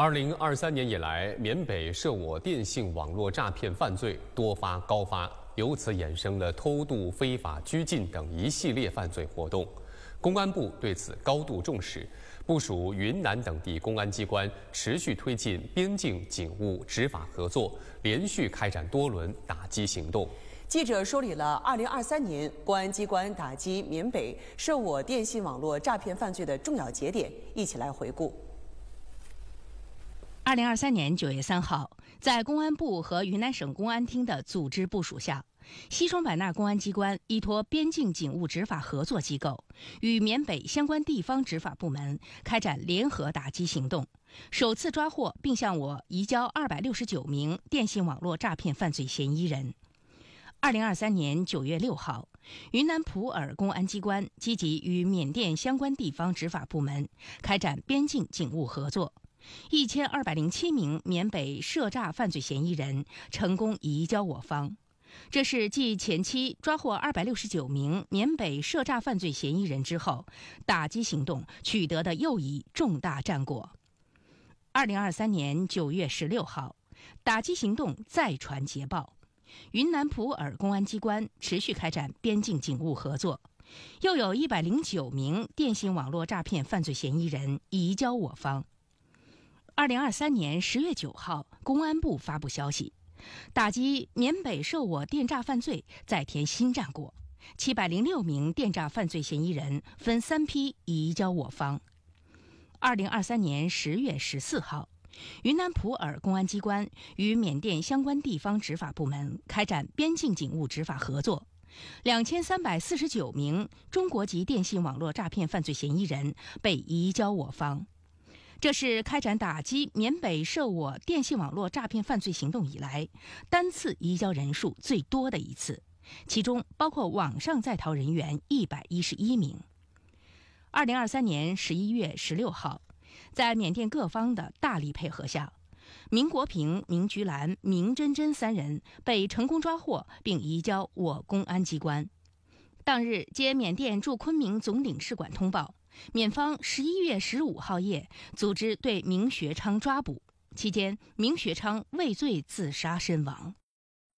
二零二三年以来，缅北涉我电信网络诈骗犯罪多发高发，由此衍生了偷渡、非法拘禁等一系列犯罪活动。公安部对此高度重视，部署云南等地公安机关持续推进边境警务执法合作，连续开展多轮打击行动。记者梳理了二零二三年公安机关打击缅北涉我电信网络诈骗犯罪的重要节点，一起来回顾。二零二三年九月三号，在公安部和云南省公安厅的组织部署下，西双版纳公安机关依托边境警务执法合作机构，与缅北相关地方执法部门开展联合打击行动，首次抓获并向我移交二百六十九名电信网络诈骗犯罪嫌疑人。二零二三年九月六号，云南普洱公安机关积极与缅甸相关地方执法部门开展边境警务合作。一千二百零七名缅北涉诈犯罪嫌疑人成功移交我方，这是继前期抓获二百六十九名缅北涉诈犯罪嫌疑人之后，打击行动取得的又一重大战果。二零二三年九月十六号，打击行动再传捷报，云南普洱公安机关持续开展边境警务合作，又有一百零九名电信网络诈骗犯罪嫌疑人移交我方。二零二三年十月九号，公安部发布消息，打击缅北涉我电诈犯罪再添新战果，七百零六名电诈犯罪嫌疑人分三批移交我方。二零二三年十月十四号，云南普洱公安机关与缅甸相关地方执法部门开展边境警务执法合作，两千三百四十九名中国籍电信网络诈骗犯罪嫌疑人被移交我方。这是开展打击缅北涉我电信网络诈骗犯罪行动以来，单次移交人数最多的一次，其中包括网上在逃人员一百一十一名。二零二三年十一月十六号，在缅甸各方的大力配合下，明国平、明菊兰、明珍珍三人被成功抓获并移交我公安机关。当日接缅甸驻昆明总领事馆通报。缅方十一月十五号夜组织对明学昌抓捕，期间明学昌畏罪自杀身亡。